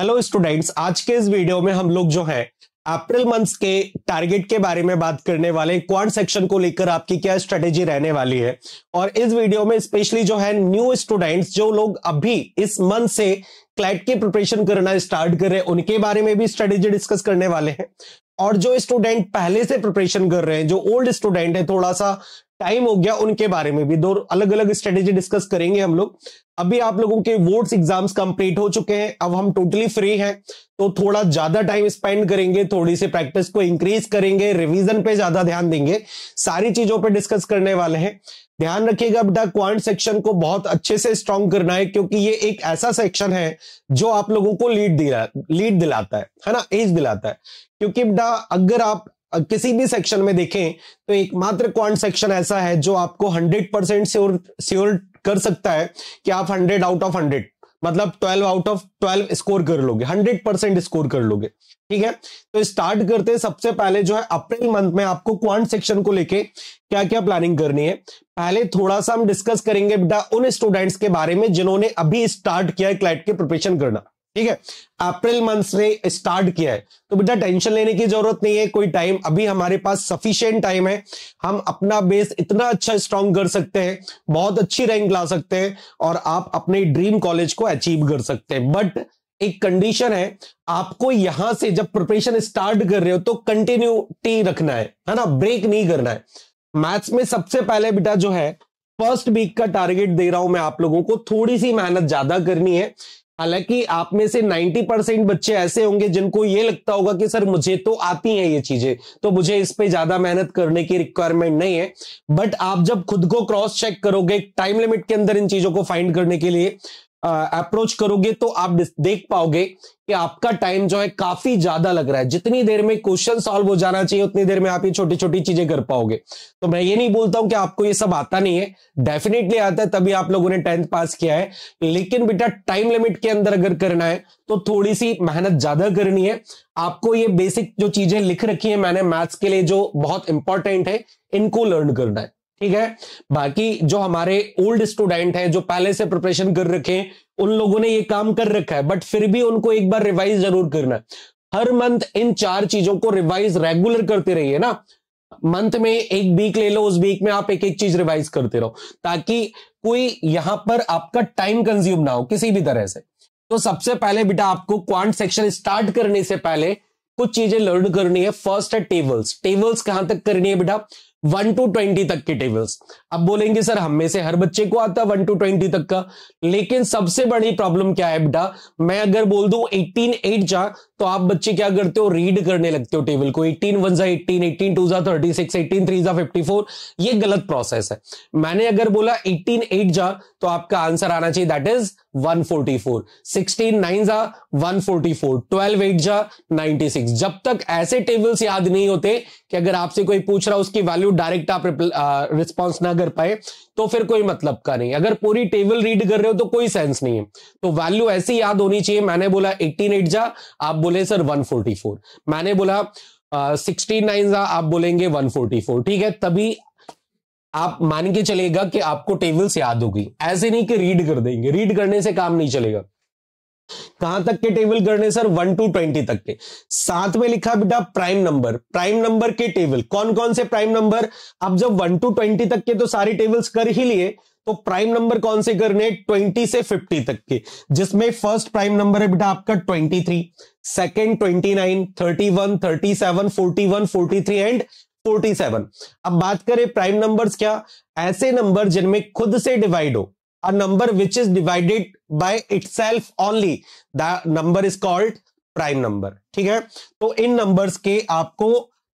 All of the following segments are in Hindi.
हेलो स्टूडेंट्स आज के इस वीडियो में हम लोग जो है अप्रैल मंथ के टारगेट के बारे में बात करने वाले क्वांट सेक्शन को लेकर आपकी क्या स्ट्रेटेजी रहने वाली है और इस वीडियो में स्पेशली जो है न्यू स्टूडेंट्स जो लोग अभी इस मंथ से क्लैट की प्रिपरेशन करना स्टार्ट कर रहे हैं उनके बारे में भी स्ट्रेटेजी डिस्कस करने वाले हैं और जो स्टूडेंट पहले से प्रिपरेशन कर रहे हैं जो ओल्ड स्टूडेंट है थोड़ा सा टाइम हो गया उनके बारे में भी दो अलग अलग स्ट्रेटेजी डिस्कस करेंगे हम लोग अभी आप लोगों के वोट्स एग्जाम्स कंप्लीट हो चुके हैं अब हम टोटली फ्री हैं तो थोड़ा ज्यादा टाइम स्पेंड करेंगे थोड़ी सी प्रैक्टिस को इंक्रीज करेंगे रिवीजन पे ज्यादा ध्यान देंगे सारी चीजों पे डिस्कस करने वाले हैं ध्यान रखिएगा बेटा क्वांट सेक्शन को बहुत अच्छे से स्ट्रॉन्ग करना है क्योंकि ये एक ऐसा सेक्शन है जो आप लोगों को लीड दिला लीड दिलाता है है ना एज दिलाता है क्योंकि बेटा अगर आप किसी भी सेक्शन में देखें तो एकमात्र क्वांट सेक्शन ऐसा है जो आपको 100 परसेंट श्योर कर सकता है कि आप 100 आउट ऑफ 100 मतलब 12 आउट ऑफ 12 स्कोर कर लोगे 100 परसेंट स्कोर कर लोगे ठीक है तो स्टार्ट करते सबसे पहले जो है अप्रैल मंथ में आपको क्वांट सेक्शन को लेके क्या क्या प्लानिंग करनी है पहले थोड़ा सा हम डिस्कस करेंगे बेटा उन स्टूडेंट्स के बारे में जिन्होंने अभी स्टार्ट किया है क्लाइट के प्रिपरेशन करना ठीक है अप्रैल मंथ ने स्टार्ट किया है तो बेटा टेंशन लेने की जरूरत नहीं है कोई टाइम अभी हमारे पास सफिशियंट टाइम है हम अपना बेस इतना अच्छा स्ट्रांग कर सकते हैं बहुत अच्छी रैंक ला सकते हैं और आप अपने ड्रीम कॉलेज को अचीव कर सकते हैं बट एक कंडीशन है आपको यहां से जब प्रिपरेशन स्टार्ट कर रहे हो तो कंटिन्यूटी रखना है है ना ब्रेक नहीं करना है मैथ्स में सबसे पहले बेटा जो है फर्स्ट वीक का टारगेट दे रहा हूं मैं आप लोगों को थोड़ी सी मेहनत ज्यादा करनी है हालांकि आप में से 90 परसेंट बच्चे ऐसे होंगे जिनको ये लगता होगा कि सर मुझे तो आती हैं ये चीजें तो मुझे इस पे ज्यादा मेहनत करने की रिक्वायरमेंट नहीं है बट आप जब खुद को क्रॉस चेक करोगे टाइम लिमिट के अंदर इन चीजों को फाइंड करने के लिए अप्रोच करोगे तो आप देख पाओगे कि आपका टाइम जो है काफी ज्यादा लग रहा है जितनी देर में क्वेश्चन सॉल्व हो जाना चाहिए उतनी देर में आप ये छोटी छोटी चीजें कर पाओगे तो मैं ये नहीं बोलता हूं कि आपको ये सब आता नहीं है डेफिनेटली आता है तभी आप लोगों ने टेंथ पास किया है लेकिन बेटा टाइम लिमिट के अंदर अगर करना है तो थोड़ी सी मेहनत ज्यादा करनी है आपको ये बेसिक जो चीजें लिख रखी है मैंने मैथ्स के लिए जो बहुत इंपॉर्टेंट है इनको लर्न करना है ठीक है बाकी जो हमारे ओल्ड स्टूडेंट हैं जो पहले से प्रिपरेशन कर रखे हैं उन लोगों ने ये काम कर रखा है बट फिर भी उनको एक बार रिवाइज जरूर करना है हर मंथ इन चार चीजों को रिवाइज रेगुलर करते रहिए ना मंथ में एक वीक ले लो उस वीक में आप एक एक चीज रिवाइज करते रहो ताकि कोई यहां पर आपका टाइम कंज्यूम ना हो किसी भी तरह से तो सबसे पहले बेटा आपको क्वांट सेक्शन स्टार्ट करने से पहले कुछ चीजें लर्न करनी है फर्स्ट है टेबल्स टेबल्स कहां तक करनी है बेटा वन टू ट्वेंटी तक की टेबल्स अब बोलेंगे सर हम में से हर बच्चे को आता वन टू ट्वेंटी तक का लेकिन सबसे बड़ी प्रॉब्लम क्या है बेटा मैं अगर बोल दू एटीन एट जा तो आप बच्चे क्या करते हो रीड करने लगते हो टेबल को एटीन वन जा एटीन एटीन टू जा थर्टी सिक्स एटीन थ्री जा फिफ्टी फोर ये गलत प्रोसेस है मैंने अगर बोला एटीन एट जा तो आपका आंसर आना चाहिए दैट इज 144 सिक्सटीन नाइन जा one forty four twelve eight जा नाइनटी सिक्स जब तक ऐसे टेबल्स याद नहीं होते कि अगर आपसे कोई पूछ रहा उसकी वैल्यू डायरेक्ट आप रिस्पॉन्स ना कर पाए तो फिर कोई मतलब का नहीं अगर पूरी टेबल रीड कर रहे हो तो कोई सेंस नहीं है तो वैल्यू ऐसी याद होनी चाहिए मैंने बोला एट्टीन एट जा आप बोले सर 144 मैंने बोला सिक्सटीन नाइन जा आप बोलेंगे 144 ठीक है तभी आप मान के चलेगा कि आपको टेबल्स याद होगी ऐसे नहीं कि रीड कर देंगे रीड करने से काम नहीं चलेगा कहां तक के टेबल करने सर वन टू ट्वेंटी तक के साथ में लिखा बेटा प्राइम नंबर प्राइम नंबर के टेबल कौन कौन से प्राइम नंबर अब जब वन टू ट्वेंटी तक के तो सारे टेबल्स कर ही लिए तो प्राइम नंबर कौन से करने ट्वेंटी से फिफ्टी तक के जिसमें फर्स्ट प्राइम नंबर है बेटा आपका twenty three second twenty nine thirty one thirty seven forty one forty three and forty seven अब बात करें प्राइम नंबर्स क्या ऐसे नंबर जिनमें खुद से डिवाइड हो a number which is divided by itself only the number is called prime number ठीक है तो इन numbers के आपको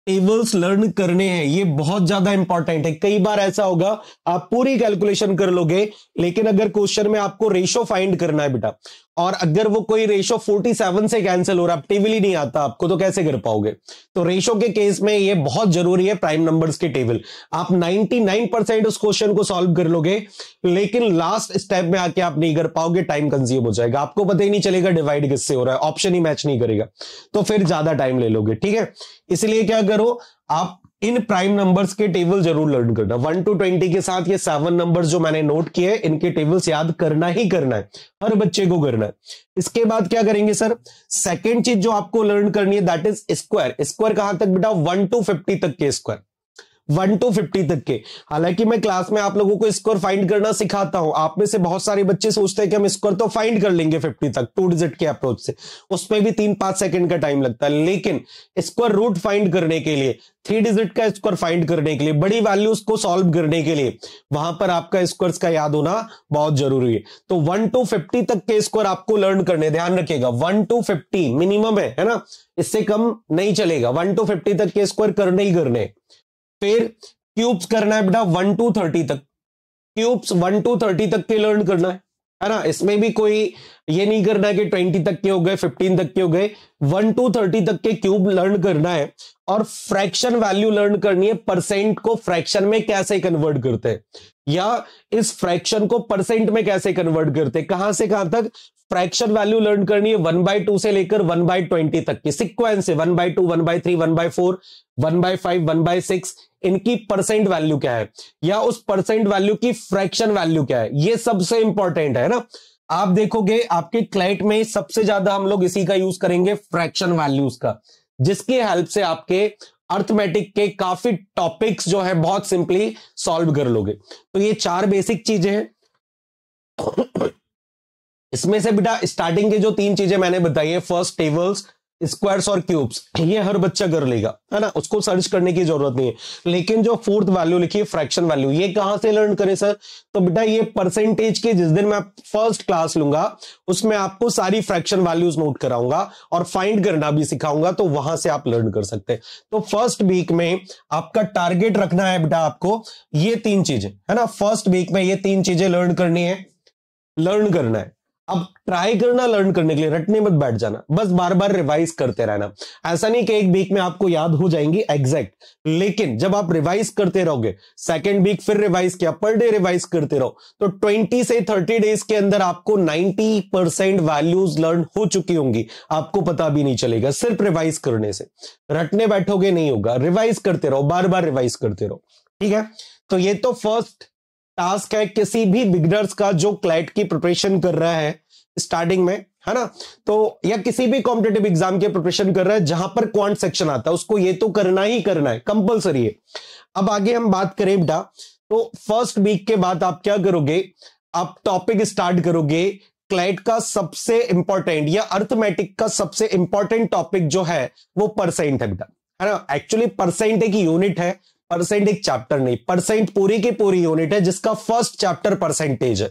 टेबल्स लर्न करने हैं ये बहुत ज्यादा इंपॉर्टेंट है कई बार ऐसा होगा आप पूरी कैलकुलेशन कर लोगे लेकिन अगर क्वेश्चन में आपको रेशो फाइंड करना है बेटा और अगर वो कोई रेशो 47 से कैंसिल हो रहा है टेबल ही नहीं आता आपको तो कैसे कर पाओगे तो रेशो के केस में ये बहुत जरूरी है प्राइम नंबर्स के टेबल आप 99 परसेंट उस क्वेश्चन को सॉल्व कर लोगे लेकिन लास्ट स्टेप में आके आप नहीं कर पाओगे टाइम कंज्यूम हो जाएगा आपको पता ही नहीं चलेगा डिवाइड किससे हो रहा है ऑप्शन ही मैच नहीं करेगा तो फिर ज्यादा टाइम ले लोगे ठीक है इसलिए क्या करो आप इन प्राइम नंबर्स के टेबल जरूर लर्न करना वन टू ट्वेंटी के साथ ये सेवन नंबर्स जो मैंने नोट किए इनके टेबल्स याद करना ही करना है हर बच्चे को करना है इसके बाद क्या करेंगे सर सेकेंड चीज जो आपको लर्न करनी है दैट इज स्क्वायर स्क्वायर कहां तक बेटा वन टू फिफ्टी तक के स्क्वायर वन टू फिफ्टी तक के हालांकि मैं क्लास में आप लोगों को स्कोर फाइंड करना सिखाता हूं आप में से बहुत सारे बच्चे सोचते हैं कि हम स्कोर तो फाइंड कर लेंगे फिफ्टी तक टू डिजिट के अप्रोच से उसमें भी तीन पांच सेकंड का टाइम लगता है लेकिन स्कोर रूट फाइंड करने के लिए थ्री डिजिट का स्कोर फाइंड करने के लिए बड़ी वैल्यू को सॉल्व करने के लिए वहां पर आपका स्कोर का याद होना बहुत जरूरी है तो वन टू फिफ्टी तक के स्कोर आपको लर्न करने ध्यान रखिएगा वन टू फिफ्टी मिनिमम है ना इससे कम नहीं चलेगा वन टू फिफ्टी तक के स्कोर करने ही करने फिर क्यूब्स करना है बेटा वन टू थर्टी तक क्यूब्स वन टू थर्टी तक के लर्न करना है है ना इसमें भी कोई ये नहीं करना है कि ट्वेंटी तक के हो गए फिफ्टीन तक के हो गए वन टू थर्टी तक के क्यूब लर्न करना है और फ्रैक्शन वैल्यू लर्न करनी है परसेंट को फ्रैक्शन में कैसे कन्वर्ट करते हैं या इस फ्रैक्शन को परसेंट में कैसे कन्वर्ट करते हैं कहां से कहां तक फ्रैक्शन वैल्यू लर्न करनी है वन बाय टू से लेकर वन बाय ट्वेंटी तक की सिक्वेंस है one by two one by three one by four one by five one by six इनकी परसेंट वैल्यू क्या है या उस परसेंट वैल्यू की फ्रैक्शन वैल्यू क्या है ये सबसे इंपॉर्टेंट है ना आप देखोगे आपके क्लाइंट में सबसे ज्यादा हम लोग इसी का यूज करेंगे फ्रैक्शन वैल्यूज का जिसके हेल्प से आपके अर्थमेटिक के काफी टॉपिक्स जो है बहुत सिंपली सॉल्व कर लोगे तो ये चार बेसिक चीजें हैं इसमें से बेटा स्टार्टिंग के जो तीन चीजें मैंने बताई है फर्स्ट टेबल्स स्क्वायर्स और क्यूब्स ये हर बच्चा कर लेगा है ना उसको सर्च करने की जरूरत नहीं है लेकिन जो फोर्थ वैल्यू लिखी है फ्रैक्शन वैल्यू ये कहां से लर्न करें सर तो बेटा ये परसेंटेज के जिस दिन मैं फर्स्ट क्लास लूंगा उसमें आपको सारी फ्रैक्शन वैल्यूज नोट कराऊंगा और फाइंड करना भी सिखाऊंगा तो वहां से आप लर्न कर सकते हैं तो फर्स्ट वीक में आपका टारगेट रखना है बेटा आपको ये तीन चीजें है ना फर्स्ट वीक में ये तीन चीजें लर्न करनी है लर्न करना है अब ट्राई करना लर्न करने के लिए रटने मत बैठ जाना बस बार बार रिवाइज करते रहना ऐसा नहीं कि एक वीक में आपको याद हो जाएंगी एग्जैक्ट लेकिन जब आप रिवाइज करते रहोगे सेकेंड वीक फिर रिवाइज किया पर डे रिवाइज करते रहो तो ट्वेंटी से थर्टी डेज के अंदर आपको नाइनटी परसेंट वैल्यूज लर्न हो चुकी होंगी आपको पता भी नहीं चलेगा सिर्फ रिवाइज करने से रटने बैठोगे नहीं होगा रिवाइज करते रहो बार बार रिवाइज करते रहो ठीक है तो ये तो फर्स्ट टास्क है किसी भी बिगनर्स का जो क्लाइट की प्रिपरेशन कर रहा है स्टार्टिंग में है ना तो या किसी भी कॉम्पिटेटिव एग्जाम के प्रिपरेशन कर रहा है जहां पर क्वांट सेक्शन आता है उसको ये तो करना ही करना है कंपलसरी है अब आगे हम बात करें बेटा तो फर्स्ट वीक के बाद आप क्या करोगे आप टॉपिक स्टार्ट करोगे क्लाइट का सबसे इंपॉर्टेंट या अर्थमेटिक का सबसे इंपॉर्टेंट टॉपिक जो है वो परसेंट है बेटा है ना एक्चुअली परसेंट एक यूनिट है परसेंट एक चैप्टर नहीं परसेंट पूरी की पूरी यूनिट है जिसका फर्स्ट चैप्टर परसेंटेज है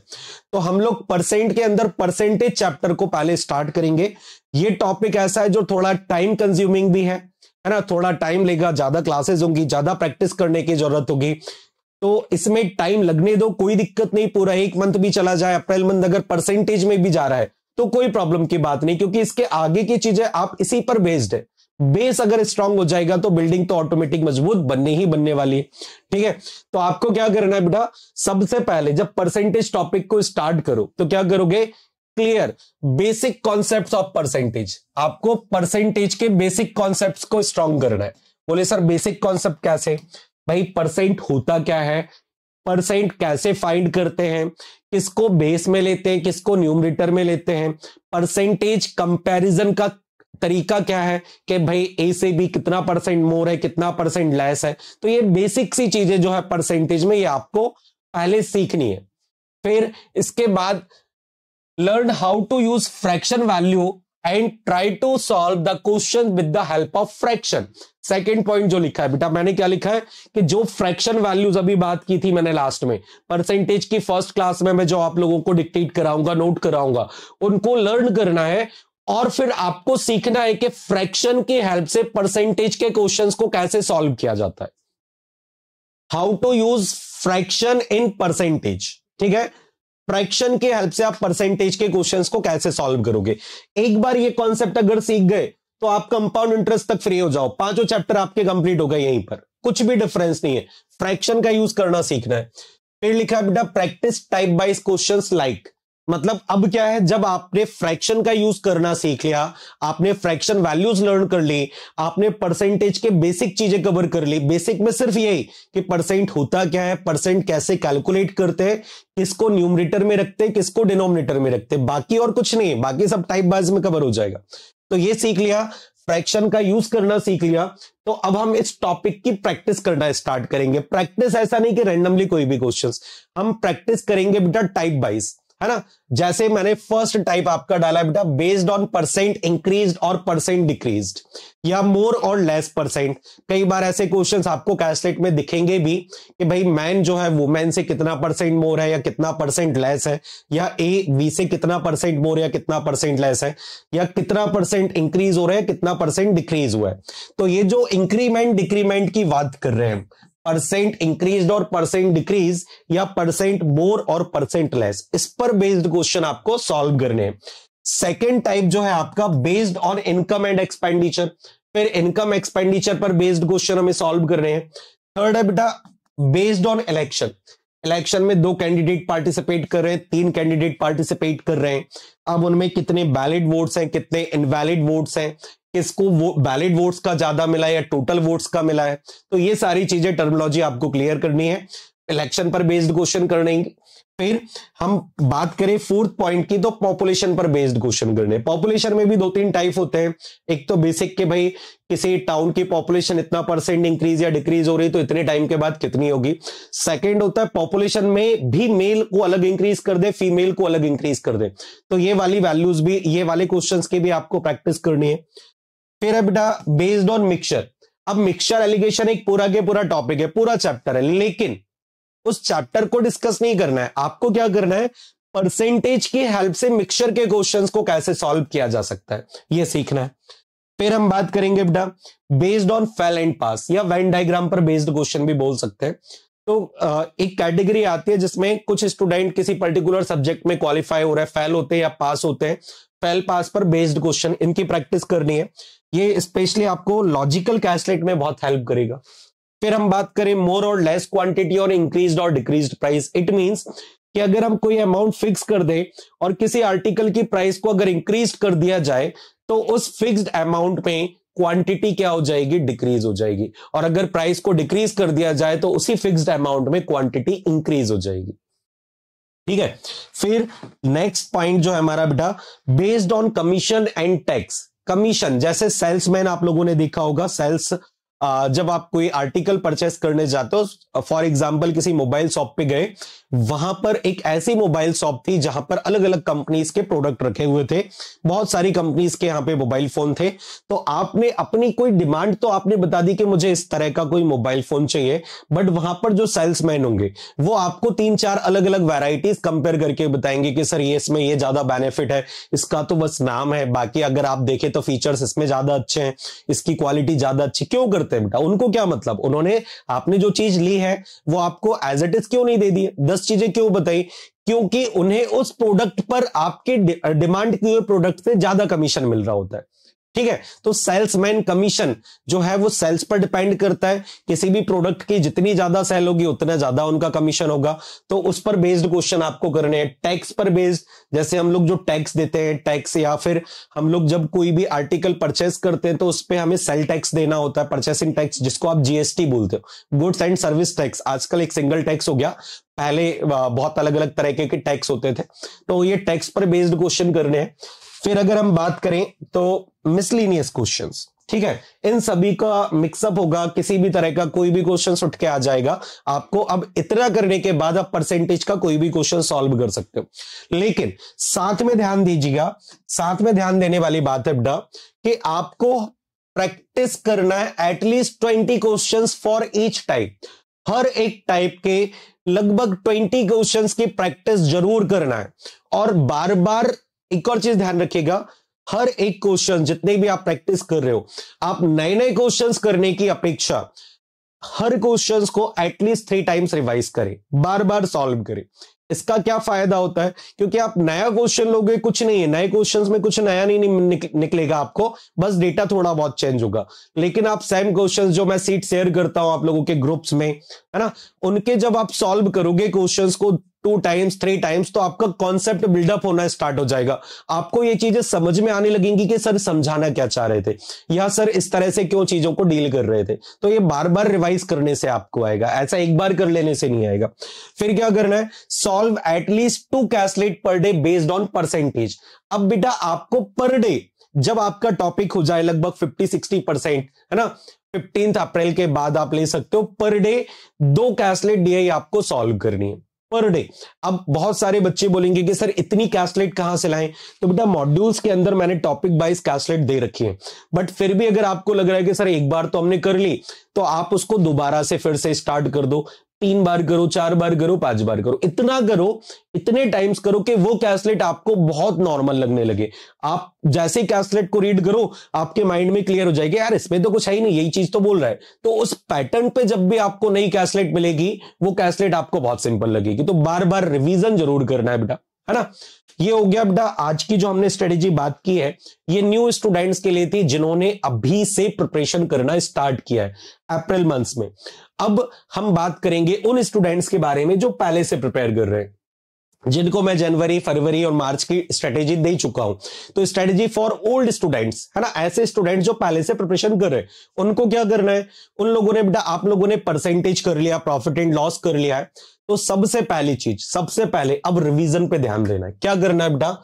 तो हम लोग परसेंट के अंदर परसेंटेज चैप्टर को पहले स्टार्ट करेंगे ये टॉपिक ऐसा है जो थोड़ा टाइम कंज्यूमिंग भी है है ना थोड़ा टाइम लेगा ज्यादा क्लासेस होंगी ज्यादा प्रैक्टिस करने की जरूरत होगी तो इसमें टाइम लगने दो कोई दिक्कत नहीं पूरा एक मंथ भी चला जाए अप्रैल मंथ अगर परसेंटेज में भी जा रहा है तो कोई प्रॉब्लम की बात नहीं क्योंकि इसके आगे की चीजें आप इसी पर बेस्ड है बेस अगर स्ट्रांग हो जाएगा तो बिल्डिंग तो ऑटोमेटिक मजबूत बनने ही बनने वाली है ठीक है तो आपको क्या करना है बेटा सबसे पहले जब परसेंटेज टॉपिक को स्टार्ट करो तो क्या करोगे clear basic concept of percentage आपको परसेंटेज के बेसिक कॉन्सेप्ट को स्ट्रांग करना है बोले सर बेसिक कॉन्सेप्ट कैसे भाई परसेंट होता क्या है परसेंट कैसे फाइंड करते हैं किसको बेस में लेते हैं किसको न्यूमरेटर में लेते हैं परसेंटेज कंपैरिजन का तरीका क्या है कि भाई ए से बी कितना परसेंट मोर है कितना परसेंट लेस है तो ये बेसिक सी चीजें जो है परसेंटेज में ये आपको पहले सीखनी है फिर इसके बाद learn how to use fraction value and try to solve the question with the help of fraction second point जो लिखा है बेटा मैंने क्या लिखा है कि जो फ्रैक्शन वैल्यूज अभी बात की थी मैंने लास्ट में परसेंटेज की फर्स्ट क्लास में मैं जो आप लोगों को डिक्टेट कराऊंगा नोट कराऊंगा उनको लर्न करना है और फिर आपको सीखना है कि फ्रैक्शन की हेल्प से परसेंटेज के क्वेश्चंस को कैसे सॉल्व किया जाता है how to use fraction in percentage ठीक है फ्रैक्शन की हेल्प से आप परसेंटेज के क्वेश्चंस को कैसे सॉल्व करोगे एक बार ये कॉन्सेप्ट अगर सीख गए तो आप कंपाउंड इंटरेस्ट तक फ्री हो जाओ पांचों चैप्टर आपके कंप्लीट हो गए यहीं पर कुछ भी डिफरेंस नहीं है फ्रैक्शन का यूज करना सीखना है फिर लिखा है बेटा practice type wise questions like मतलब अब क्या है जब आपने फ्रैक्शन का यूज करना सीख लिया आपने फ्रैक्शन वैल्यूज लर्न कर ली आपने परसेंटेज के बेसिक चीजें कवर कर ली बेसिक में सिर्फ यही कि परसेंट होता क्या है परसेंट कैसे कैलकुलेट करते हैं किसको न्यूमरेटर में रखते हैं किसको डिनोमिनेटर में रखते हैं बाकी और कुछ नहीं बाकी सब टाइप बाज में कवर हो जाएगा तो ये सीख लिया फ्रैक्शन का यूज करना सीख लिया तो अब हम इस टॉपिक की प्रैक्टिस करना स्टार्ट करेंगे प्रैक्टिस ऐसा नहीं कि रैंडमली कोई भी क्वेश्चंस हम प्रैक्टिस करेंगे बेटा टाइप वाइज है ना जैसे मैंने फर्स्ट टाइप आपका डाला बेटा बेस्ड ऑन परसेंट इंक्रीज और परसेंट डिक्रीज या मोर और लेस परसेंट कई बार ऐसे क्वेश्चंस आपको कैशलेट में दिखेंगे भी कि भाई मैन जो है वुमेन से कितना परसेंट मोर है या कितना परसेंट लेस है या ए वी से कितना परसेंट मोर या कितना परसेंट लेस है या कितना परसेंट इंक्रीज हो रहा है कितना परसेंट डिक्रीज हुआ है तो ये जो इंक्रीमेंट डिक्रीमेंट की बात कर रहे हैं परसेंट इंक्रीज और परसेंट डिक्रीज या परसेंट मोर और परसेंट लेस इस पर बेस्ड क्वेश्चन आपको सॉल्व करने सेकेंड टाइप जो है आपका based on income and expenditure फिर इनकम एक्सपेंडिचर पर बेस्ड क्वेश्चन हमें सॉल्व करने हैं थर्ड है बेटा बेस्ड ऑन इलेक्शन इलेक्शन में दो कैंडिडेट पार्टिसिपेट कर रहे हैं तीन कैंडिडेट पार्टिसिपेट कर रहे हैं अब उनमें कितने वैलिड वोट्स हैं कितने इनवैलिड वोट्स हैं किसको वो वैलिड वोट्स का ज्यादा मिला है या टोटल वोट्स का मिला है तो ये सारी चीजें टर्मोलॉजी आपको क्लियर करनी है इलेक्शन पर बेस्ड क्वेश्चन करने फिर हम बात करें फोर्थ पॉइंट की तो पॉपुलेशन पर बेस्ड क्वेश्चन करने पॉपुलेशन में भी दो तीन टाइप होते हैं एक तो बेसिक के भाई किसी टाउन की पॉपुलेशन इतना परसेंट इंक्रीज या डिक्रीज हो रही तो इतने टाइम के बाद कितनी होगी सेकंड होता है पॉपुलेशन में भी मेल को अलग इंक्रीज कर दे फीमेल को अलग इंक्रीज कर दे तो ये वाली वैल्यूज भी ये वाले क्वेश्चन की भी आपको प्रैक्टिस करनी है फिर है बेटा बेस्ड ऑन मिक्सचर अब मिक्सचर एलिगेशन एक पूरा के पूरा टॉपिक है पूरा चैप्टर है लेकिन उस चैप्टर को डिस्कस नहीं करना है आपको क्या करना है परसेंटेज की हेल्प से मिक्सचर के क्वेश्चंस को कैसे सॉल्व किया जा सकता है यह सीखना है फिर हम बात करेंगे बेटा based on fail and pass या वेन डायग्राम पर बेस्ड क्वेश्चन भी बोल सकते हैं तो एक कैटेगरी आती है जिसमें कुछ स्टूडेंट किसी पर्टिकुलर सब्जेक्ट में क्वालिफाई हो रहा है फेल होते हैं या पास होते हैं फेल पास पर बेस्ड क्वेश्चन इनकी प्रैक्टिस करनी है ये स्पेशली आपको लॉजिकल कैलकुलेट में बहुत हेल्प करेगा फिर हम बात करें मोर और लेस क्वांटिटी और इंक्रीज और डिक्रीज प्राइस इट मीन्स कि अगर हम कोई अमाउंट फिक्स कर दें और किसी आर्टिकल की प्राइस को अगर इंक्रीज कर दिया जाए तो उस फिक्स्ड अमाउंट में क्वांटिटी क्या हो जाएगी डिक्रीज हो जाएगी और अगर प्राइस को डिक्रीज कर दिया जाए तो उसी फिक्स्ड अमाउंट में क्वांटिटी इंक्रीज हो जाएगी ठीक है फिर नेक्स्ट पॉइंट जो है हमारा बेटा based on commission and tax commission जैसे सेल्समैन आप लोगों ने देखा होगा सेल्स जब आप कोई आर्टिकल परचेस करने जाते हो फॉर एग्जाम्पल किसी मोबाइल शॉप पे गए वहां पर एक ऐसी मोबाइल शॉप थी जहां पर अलग अलग कंपनीज के प्रोडक्ट रखे हुए थे बहुत सारी कंपनीज के यहाँ पे मोबाइल फोन थे तो आपने अपनी कोई डिमांड तो आपने बता दी कि मुझे इस तरह का कोई मोबाइल फोन चाहिए बट वहां पर जो सेल्समैन होंगे वो आपको तीन चार अलग अलग वेराइटीज कंपेयर करके बताएंगे कि सर ये इसमें ये ज्यादा बेनिफिट है इसका तो बस नाम है बाकी अगर आप देखें तो फीचर्स इसमें ज्यादा अच्छे हैं इसकी क्वालिटी ज्यादा अच्छी क्यों करते करते हैं बेटा उनको क्या मतलब उन्होंने आपने जो चीज ली है वो आपको एज इट इज क्यों नहीं दे दी दस चीजें क्यों बताई क्योंकि उन्हें उस प्रोडक्ट पर आपके डिमांड किए प्रोडक्ट से ज्यादा कमीशन मिल रहा होता है ठीक है तो सेल्समैन कमीशन जो है वो सेल्स पर डिपेंड करता है किसी भी प्रोडक्ट की जितनी ज्यादा सेल होगी उतना ज्यादा उनका कमीशन होगा तो उस पर बेस्ड क्वेश्चन आपको करने हैं टैक्स पर बेस्ड जैसे हम लोग जो टैक्स देते हैं टैक्स या फिर हम लोग जब कोई भी आर्टिकल परचेस करते हैं तो उस पर हमें सेल टैक्स देना होता है परचेसिंग टैक्स जिसको आप जीएसटी बोलते हो गुड्स एंड सर्विस टैक्स आजकल एक सिंगल टैक्स हो गया पहले बहुत अलग अलग तरीके के टैक्स होते थे तो ये टैक्स पर बेस्ड क्वेश्चन करने हैं फिर अगर हम बात करें तो मिसलिनियस क्वेश्चन ठीक है इन सभी का मिक्सअप होगा किसी भी तरह का कोई भी क्वेश्चन उठ के आ जाएगा आपको अब इतना करने के बाद आप परसेंटेज का कोई भी क्वेश्चन सॉल्व कर सकते हो लेकिन साथ में ध्यान दीजिएगा साथ में ध्यान देने वाली बात है बड़ा कि आपको प्रैक्टिस करना है at least twenty question for each type हर एक टाइप के लगभग ट्वेंटी क्वेश्चन की प्रैक्टिस जरूर करना है और बार बार एक और चीज ध्यान रखिएगा हर एक क्वेश्चन जितने भी आप प्रैक्टिस कर रहे हो आप नए नए क्वेश्चंस करने की अपेक्षा हर क्वेश्चंस को एटलीस्ट थ्री टाइम्स रिवाइज करें बार बार सॉल्व करें इसका क्या फायदा होता है क्योंकि आप नया क्वेश्चन लोगे कुछ नहीं है नए क्वेश्चंस में कुछ नया नहीं निक, निकलेगा आपको बस डेटा थोड़ा बहुत चेंज होगा लेकिन आप सेम क्वेश्चंस जो मैं सीट शेयर करता हूं आप लोगों के ग्रुप्स में है ना उनके जब आप सॉल्व करोगे क्वेश्चंस को टू टाइम्स थ्री टाइम्स तो आपका कॉन्सेप्ट बिल्डअप होना स्टार्ट हो जाएगा आपको ये चीजें समझ में आने लगेंगी कि सर समझाना क्या चाह रहे थे या सर इस तरह से क्यों चीजों को डील कर रहे थे तो ये बार बार रिवाइज करने से आपको आएगा ऐसा एक बार कर लेने से नहीं आएगा फिर क्या करना है solve at least to कैसलेट per day based on percentage अब बेटा आपको पर डे जब आपका टॉपिक हो जाए लगभग 50 60 परसेंट है ना फिफ्टींथ अप्रैल के बाद आप ले सकते हो पर डे दो कैसलेट डीआई आपको सॉल्व करनी है पर डे अब बहुत सारे बच्चे बोलेंगे कि सर इतनी कैसलेट कहां से लाएं तो बेटा मॉड्यूल्स के अंदर मैंने टॉपिक वाइज कैसलेट दे रखी है बट फिर भी अगर आपको लग रहा है कि सर एक बार तो हमने कर ली तो आप उसको दोबारा से फिर से स्टार्ट कर दो तीन बार करो चार बार करो पांच बार करो इतना करो इतने टाइम्स करो कि वो कैसलेट आपको बहुत नॉर्मल लगने लगे आप जैसे कैसलेट को रीड करो आपके माइंड में क्लियर हो जाएगी यार इसमें तो कुछ है ही नहीं यही चीज तो बोल रहा है तो उस पैटर्न पे जब भी आपको नई कैसलेट मिलेगी वो कैसलेट आपको बहुत सिंपल लगेगी तो बार बार रिविजन जरूर करना है बेटा है ना ये हो गया बेटा आज की जो हमने स्ट्रेटेजी बात की है ये न्यू स्टूडेंट्स के लिए थी जिन्होंने अभी से प्रिपरेशन करना स्टार्ट किया है अप्रैल मंथ्स में अब हम बात करेंगे उन स्टूडेंट्स के बारे में जो पहले से प्रिपेयर कर रहे हैं जिनको मैं जनवरी फरवरी और मार्च की स्ट्रेटेजी दे चुका हूं तो स्ट्रेटेजी फॉर ओल्ड स्टूडेंट्स है ना ऐसे स्टूडेंट जो पहले से प्रिपरेशन कर रहे हैं उनको क्या करना है उन लोगों ने बेटा आप लोगों ने परसेंटेज कर लिया प्रॉफिट एंड लॉस कर लिया है तो सबसे पहली चीज सबसे पहले अब रिविजन पे ध्यान देना है क्या करना है बेटा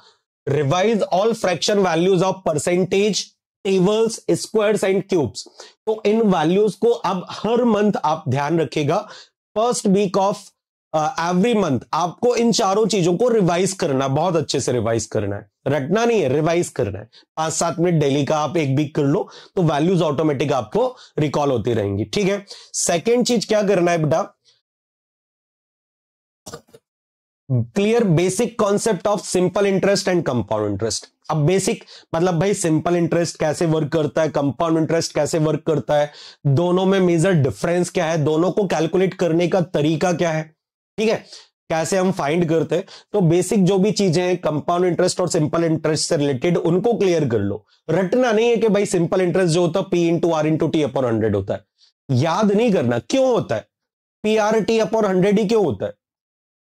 revise all fraction values of percentage tables squares and cubes तो इन वैल्यूज को अब हर मंथ आप ध्यान रखेगा first week of every month आपको इन चारों चीजों को रिवाइज करना बहुत अच्छे से रिवाइज करना है रटना नहीं है रिवाइज करना है पांच सात मिनट डेली का आप एक बीक कर लो तो वैल्यूज ऑटोमेटिक आपको रिकॉल होती रहेंगी ठीक है सेकेंड चीज क्या करना है बेटा clear basic concept of simple interest and compound interest अब बेसिक मतलब भाई सिंपल इंटरेस्ट कैसे वर्क करता है कंपाउंड इंटरेस्ट कैसे वर्क करता है दोनों में मेजर डिफरेंस क्या है दोनों को कैलकुलेट करने का तरीका क्या है ठीक है कैसे हम फाइंड करते हैं तो बेसिक जो भी चीजें हैं कंपाउंड इंटरेस्ट और सिंपल इंटरेस्ट से रिलेटेड उनको क्लियर कर लो रटना नहीं है कि भाई सिंपल इंटरेस्ट जो होता है P into R into T upon hundred होता है याद नहीं करना क्यों होता है P R T upon hundred ही क्यों होता है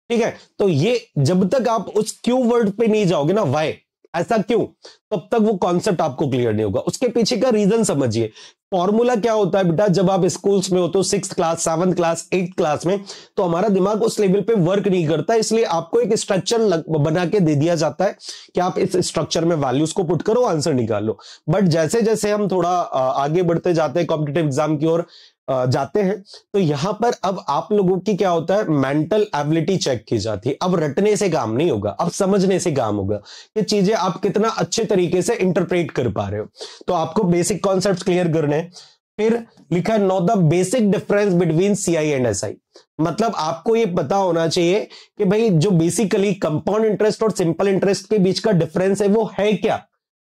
ठीक है तो ये जब तक आप उस क्यू वर्ड पे नहीं जाओगे ना वाई ऐसा क्यों तब तक वो कॉन्सेप्ट आपको क्लियर नहीं होगा उसके पीछे का रीजन समझिए फॉर्मूला क्या होता है बेटा जब आप स्कूल्स में होते हो six class seven class eight class में तो हमारा दिमाग उस लेवल पे वर्क नहीं करता इसलिए आपको एक स्ट्रक्चर बना के दे दिया जाता है कि आप इस स्ट्रक्चर में वैल्यूज को पुट करो आंसर निकालो बट जैसे जैसे हम थोड़ा आगे बढ़ते जाते हैं कॉम्पिटेटिव एग्जाम की ओर जाते हैं तो यहां पर अब आप लोगों की क्या होता है मेंटल एबिलिटी चेक की जाती है अब रटने से काम नहीं होगा अब समझने से काम होगा कि चीजें आप कितना अच्छे तरीके से इंटरप्रेट कर पा रहे हो तो आपको बेसिक कॉन्सेप्ट क्लियर करने फिर लिखा है know the basic difference between CI and SI मतलब आपको ये पता होना चाहिए कि भाई जो बेसिकली कंपाउंड इंटरेस्ट और सिंपल इंटरेस्ट के बीच का डिफरेंस है वो है क्या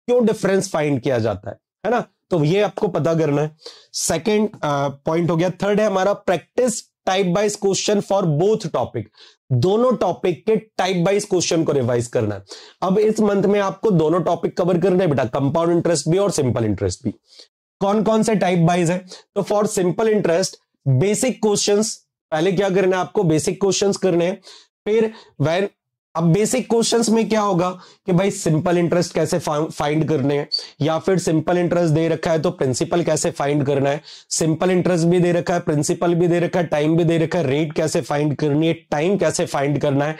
क्यों डिफरेंस फाइंड किया जाता है है ना तो ये आपको पता करना है सेकेंड पॉइंट uh, हो गया थर्ड है हमारा practice type wise question for both topic दोनों टॉपिक के टाइप वाइज क्वेश्चन को रिवाइज करना है अब इस मंथ में आपको दोनों टॉपिक कवर करने बेटा कंपाउंड इंटरेस्ट भी और सिंपल इंटरेस्ट भी कौन कौन से टाइप वाइज है तो for simple interest basic questions पहले क्या करना है आपको बेसिक क्वेश्चंस करने हैं फिर वैन अब बेसिक क्वेश्चंस में क्या होगा कि भाई सिंपल इंटरेस्ट कैसे फाइंड करने हैं या फिर सिंपल इंटरेस्ट दे रखा है तो प्रिंसिपल कैसे फाइंड करना है सिंपल इंटरेस्ट भी दे रखा है प्रिंसिपल भी दे रखा है टाइम भी दे रखा है रेट कैसे फाइंड करनी है टाइम कैसे फाइंड करना है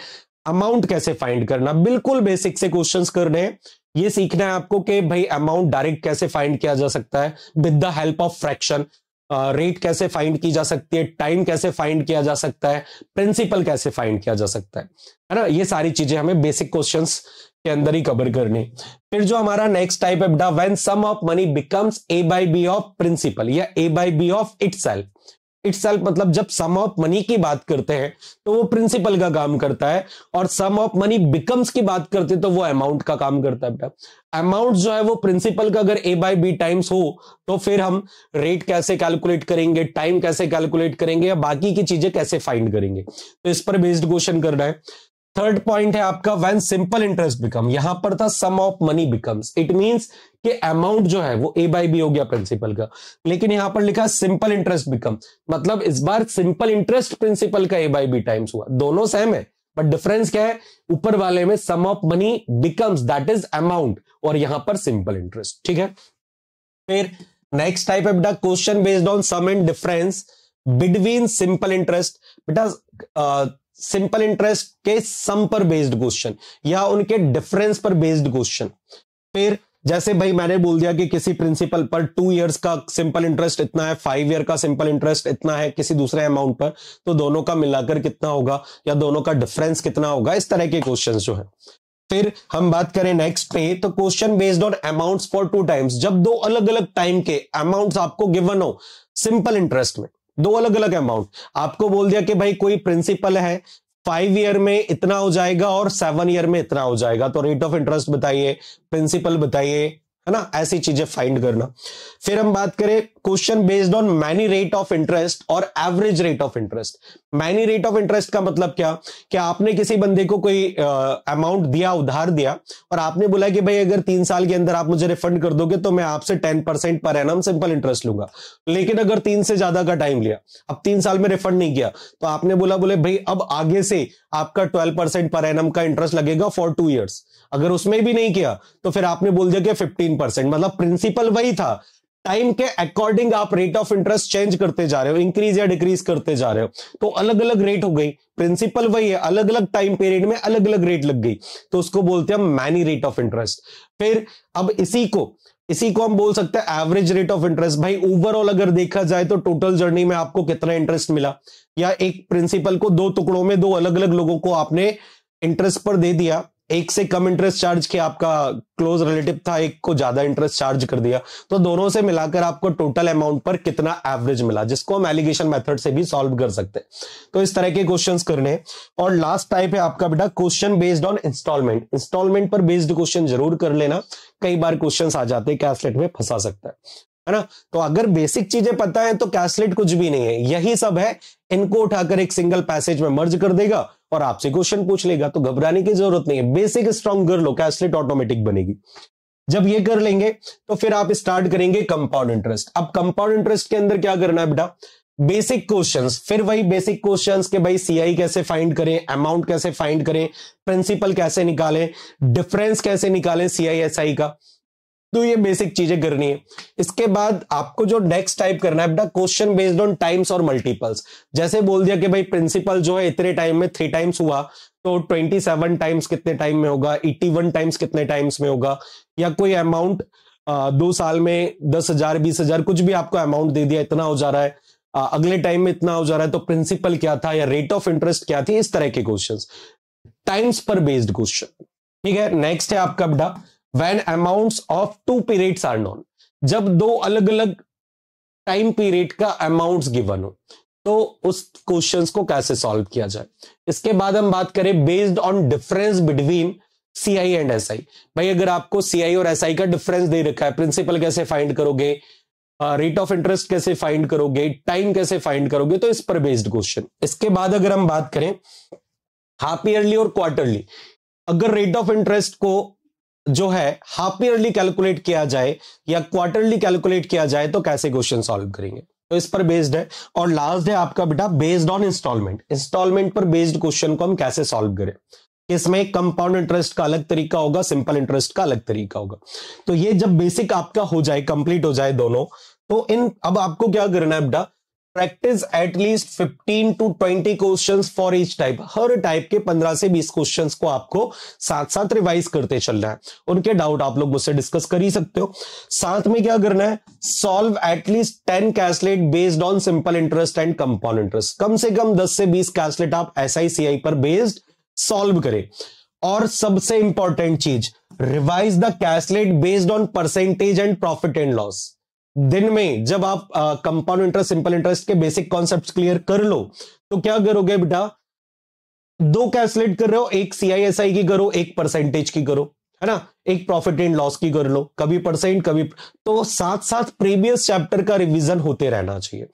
अमाउंट कैसे फाइंड करना बिल्कुल बेसिक से कर करने हैं ये सीखना है आपको कि भाई अमाउंट डायरेक्ट कैसे फाइंड किया जा सकता है with the help of fraction rate कैसे फाइंड की जा सकती है टाइम कैसे फाइंड किया जा सकता है प्रिंसिपल कैसे फाइंड किया जा सकता है है ना ये सारी चीजें हमें बेसिक क्वेश्चन के अंदर ही कवर करनी फिर जो हमारा नेक्स्ट टाइप है when sum of money becomes A by B of principal या A by B of itself it मतलब जब सम ऑफ मनी की बात करते हैं तो वो प्रिंसिपल का काम करता है और सम ऑफ मनी बिकम्स की बात करते हैं तो वो अमाउंट का काम करता है बेटा अमाउंट जो है वो प्रिंसिपल का अगर ए बाई बी टाइम्स हो तो फिर हम रेट कैसे कैलकुलेट करेंगे टाइम कैसे कैलकुलेट करेंगे या बाकी की चीजें कैसे फाइंड करेंगे तो इस पर बेस्ड क्वेश्चन करना है थर्ड पॉइंट है आपका वैन सिंपल इंटरेस्ट बिकम यहां पर था sum of money becomes it means कि अमाउंट जो है वो ए बाई बी हो गया प्रिंसिपल का लेकिन यहां पर लिखा सिंपल इंटरेस्ट बिकम मतलब इस बार सिंपल इंटरेस्ट प्रिंसिपल का ए बाई बी टाइम्स हुआ दोनों सेम है बट डिफरेंस क्या है ऊपर वाले में sum of money becomes that is amount और यहां पर सिंपल इंटरेस्ट ठीक है फिर नेक्स्ट टाइप है बेटा question based on sum and difference between simple interest बेटा uh, सिंपल इंटरेस्ट के सम पर बेस्ड क्वेश्चन या उनके डिफरेंस पर बेस्ड क्वेश्चन फिर जैसे भाई मैंने बोल दिया कि किसी प्रिंसिपल पर टू इयर्स का सिंपल इंटरेस्ट इतना है फाइव ईयर का सिंपल इंटरेस्ट इतना है किसी दूसरे अमाउंट पर तो दोनों का मिलाकर कितना होगा या दोनों का डिफरेंस कितना होगा इस तरह के क्वेश्चन जो है फिर हम बात करें नेक्स्ट पे तो question based on amounts for two times जब दो अलग अलग टाइम के अमाउंट्स आपको गिवन हो सिंपल इंटरेस्ट में दो अलग अलग अमाउंट आपको बोल दिया कि भाई कोई प्रिंसिपल है फाइव ईयर में इतना हो जाएगा और सेवन ईयर में इतना हो जाएगा तो रेट ऑफ इंटरेस्ट बताइए प्रिंसिपल बताइए है ना ऐसी चीजें फाइंड करना फिर हम बात करें question based on many rate of interest और average rate of interest many rate of interest का मतलब क्या कि आपने किसी बंदे को कोई अमाउंट दिया उधार दिया और आपने बोला कि भाई अगर तीन साल के अंदर आप मुझे रिफंड कर दोगे तो मैं आपसे टेन परसेंट पर एनम सिंपल इंटरेस्ट लूंगा लेकिन अगर तीन से ज्यादा का टाइम लिया अब तीन साल में रिफंड नहीं किया तो आपने बोला बोले भाई अब आगे से आपका ट्वेल्व परसेंट पर एनम का इंटरेस्ट लगेगा फॉर टू ईयर्स अगर उसमें भी नहीं किया तो फिर आपने बोल दिया कि फिफ्टीन परसेंट मतलब प्रिंसिपल वही था टाइम के अकॉर्डिंग आप रेट ऑफ इंटरेस्ट चेंज करते जा रहे हो इंक्रीज या डिक्रीज करते जा रहे हो तो अलग अलग रेट हो गई प्रिंसिपल वही है अलग अलग टाइम पीरियड में अलग अलग रेट लग गई तो उसको बोलते हैं मैनी रेट ऑफ इंटरेस्ट फिर अब इसी को इसी को हम बोल सकते हैं एवरेज रेट ऑफ इंटरेस्ट भाई ओवरऑल अगर देखा जाए तो टोटल जर्नी में आपको कितना इंटरेस्ट मिला या एक प्रिंसिपल को दो टुकड़ों में दो अलग अलग लोगों को आपने इंटरेस्ट पर दे दिया एक से कम इंटरेस्ट चार्ज के आपका क्लोज रिलेटिव था एक को ज्यादा इंटरेस्ट चार्ज कर दिया तो दोनों से मिलाकर आपको टोटल अमाउंट पर कितना एवरेज मिला जिसको हम एलिगेशन मेथड से भी सॉल्व कर सकते हैं तो इस तरह के क्वेश्चन करने और लास्ट टाइप है आपका बेटा question based on instalment instalment पर बेस्ड क्वेश्चन जरूर कर लेना कई बार क्वेश्चन आ जाते हैं कैसलेट में फंसा सकता है है ना तो अगर बेसिक चीजें पता है तो कैसलेट कुछ भी नहीं है यही सब है इनको उठाकर एक सिंगल पैसेज में मर्ज कर देगा और आपसे क्वेश्चन पूछ लेगा तो घबराने की जरूरत नहीं है बेसिक स्ट्रॉन्ग कर लो कैसलेट ऑटोमेटिक बनेगी जब ये कर लेंगे तो फिर आप स्टार्ट करेंगे कंपाउंड इंटरेस्ट अब कंपाउंड इंटरेस्ट के अंदर क्या करना है बेटा बेसिक क्वेश्चंस फिर वही बेसिक क्वेश्चंस के भाई सीआई कैसे फाइंड करें अमाउंट कैसे फाइंड करें प्रिंसिपल कैसे निकालें डिफरेंस कैसे निकालें सीआईएसआई का तो ये बेसिक चीजें करनी है इसके बाद आपको जो नेक्स्ट टाइप करना है क्वेश्चन बेस्ड ऑन टाइम्स और मल्टीपल्स जैसे बोल दिया कि भाई प्रिंसिपल जो है इतने टाइम में थ्री टाइम्स हुआ तो 27 टाइम्स कितने टाइम में होगा 81 टाइम्स कितने टाइम्स में होगा या कोई अमाउंट दो साल में दस हजार बीस हजार कुछ भी आपको अमाउंट दे दिया इतना हो जा रहा है आ, अगले टाइम में इतना हो जा रहा है तो प्रिंसिपल क्या था या रेट ऑफ इंटरेस्ट क्या थी इस तरह के क्वेश्चन टाइम्स पर बेस्ड क्वेश्चन ठीक है नेक्स्ट है आपका बेटा when amount of two periods are known जब दो अलग अलग टाइम पीरियड का अमाउंट्स गिवन हो तो उस क्वेश्चंस को कैसे सॉल्व किया जाए इसके बाद हम बात करें based on difference between CI and SI भाई अगर आपको सीआई और एसआई का डिफरेंस दे रखा है प्रिंसिपल कैसे फाइंड करोगे रेट ऑफ इंटरेस्ट कैसे फाइंड करोगे टाइम कैसे फाइंड करोगे तो इस पर बेस्ड क्वेश्चन इसके बाद अगर हम बात करें हाफ ईयरली और क्वार्टरली अगर रेट ऑफ इंटरेस्ट को जो है हाफ ईयरली कैलकुलेट किया जाए या क्वार्टरली कैलकुलेट किया जाए तो कैसे क्वेश्चन सॉल्व करेंगे तो इस पर बेस्ड है और लास्ट है आपका बेटा बेस्ड ऑन इंस्टॉलमेंट इंस्टॉलमेंट पर बेस्ड क्वेश्चन को हम कैसे सॉल्व करें इसमें कंपाउंड इंटरेस्ट का अलग तरीका होगा सिंपल इंटरेस्ट का अलग तरीका होगा तो ये जब बेसिक आपका हो जाए कंप्लीट हो जाए दोनों तो इन अब आपको क्या करना है बेटा practice at least 15 to 20 questions for each type हर टाइप के 15 से 20 क्वेश्चंस को आपको साथ साथ रिवाइज करते चलना है उनके डाउट आप लोग मुझसे डिस्कस कर ही सकते हो साथ में क्या करना है solve at least 10 caselet based on simple interest and compound interest कम से कम 10 से 20 कैसलेट आप एस पर बेस्ड सॉल्व करें और सबसे इंपॉर्टेंट चीज revise the caselet based on percentage and profit and loss दिन में जब आप कंपाउंड इंटरेस्ट सिंपल इंटरेस्ट के बेसिक कॉन्सेप्ट क्लियर कर लो तो क्या करोगे बेटा दो कैलकुलेट कर रहे हो एक सीआईएसआई की करो एक परसेंटेज की करो है ना एक प्रॉफिट एंड लॉस की कर लो कभी परसेंट कभी तो साथ साथ प्रीवियस चैप्टर का रिवीजन होते रहना चाहिए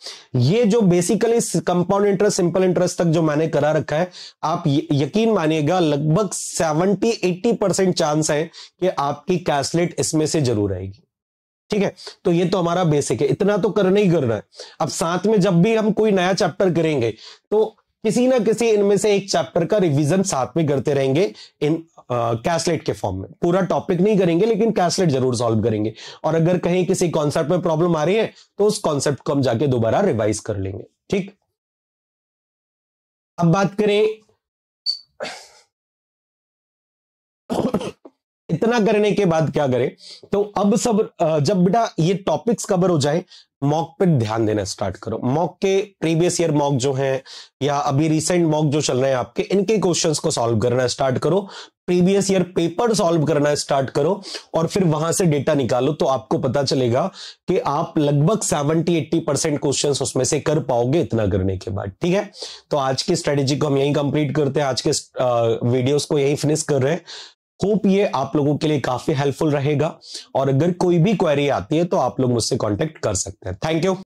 ये जो basically compound interest simple interest तक जो मैंने करा रखा है आप यकीन मानिएगा लगभग सेवेंटी एट्टी परसेंट चांस है कि आपकी कैशलेट इसमें से जरूर आएगी ठीक है तो ये तो हमारा बेसिक है इतना तो करना ही करना है अब साथ में जब भी हम कोई नया चैप्टर करेंगे तो किसी ना किसी इनमें से एक चैप्टर का रिवीजन साथ में करते रहेंगे इन कैसलेट के फॉर्म में पूरा टॉपिक नहीं करेंगे लेकिन कैसलेट जरूर सॉल्व करेंगे और अगर कहीं किसी कॉन्सेप्ट में प्रॉब्लम आ रही है तो उस कॉन्सेप्ट को हम जाके दोबारा रिवाइज कर लेंगे ठीक अब बात करें इतना करने के बाद क्या करें तो अब सब जब बेटा ये टॉपिक्स कवर हो जाए मॉक पे ध्यान देना स्टार्ट करो मॉक के प्रीवियस ईयर मॉक जो हैं या अभी रिसेंट मॉक जो चल रहे हैं आपके इनके क्वेश्चंस को सॉल्व करना स्टार्ट करो प्रीवियस ईयर पेपर सॉल्व करना स्टार्ट करो और फिर वहां से डेटा निकालो तो आपको पता चलेगा कि आप लगभग 70 80 परसेंट क्वेश्चन उसमें से कर पाओगे इतना करने के बाद ठीक है तो आज की स्ट्रेटेजी को हम यही कंप्लीट करते हैं आज के वीडियोज को यही फिनिश कर रहे हैं होप ये आप लोगों के लिए काफी हेल्पफुल रहेगा और अगर कोई भी क्वेरी आती है तो आप लोग मुझसे कॉन्टेक्ट कर सकते हैं थैंक यू